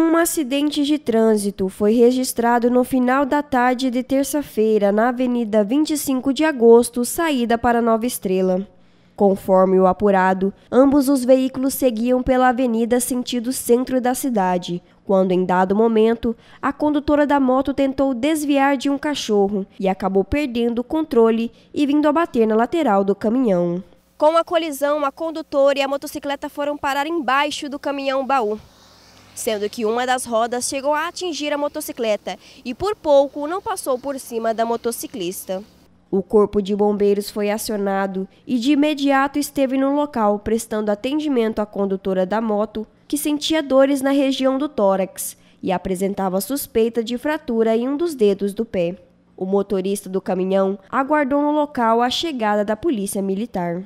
Um acidente de trânsito foi registrado no final da tarde de terça-feira na Avenida 25 de Agosto, saída para Nova Estrela. Conforme o apurado, ambos os veículos seguiam pela avenida sentido centro da cidade, quando em dado momento a condutora da moto tentou desviar de um cachorro e acabou perdendo o controle e vindo a bater na lateral do caminhão. Com a colisão, a condutora e a motocicleta foram parar embaixo do caminhão baú sendo que uma das rodas chegou a atingir a motocicleta e por pouco não passou por cima da motociclista. O corpo de bombeiros foi acionado e de imediato esteve no local prestando atendimento à condutora da moto, que sentia dores na região do tórax e apresentava suspeita de fratura em um dos dedos do pé. O motorista do caminhão aguardou no local a chegada da polícia militar.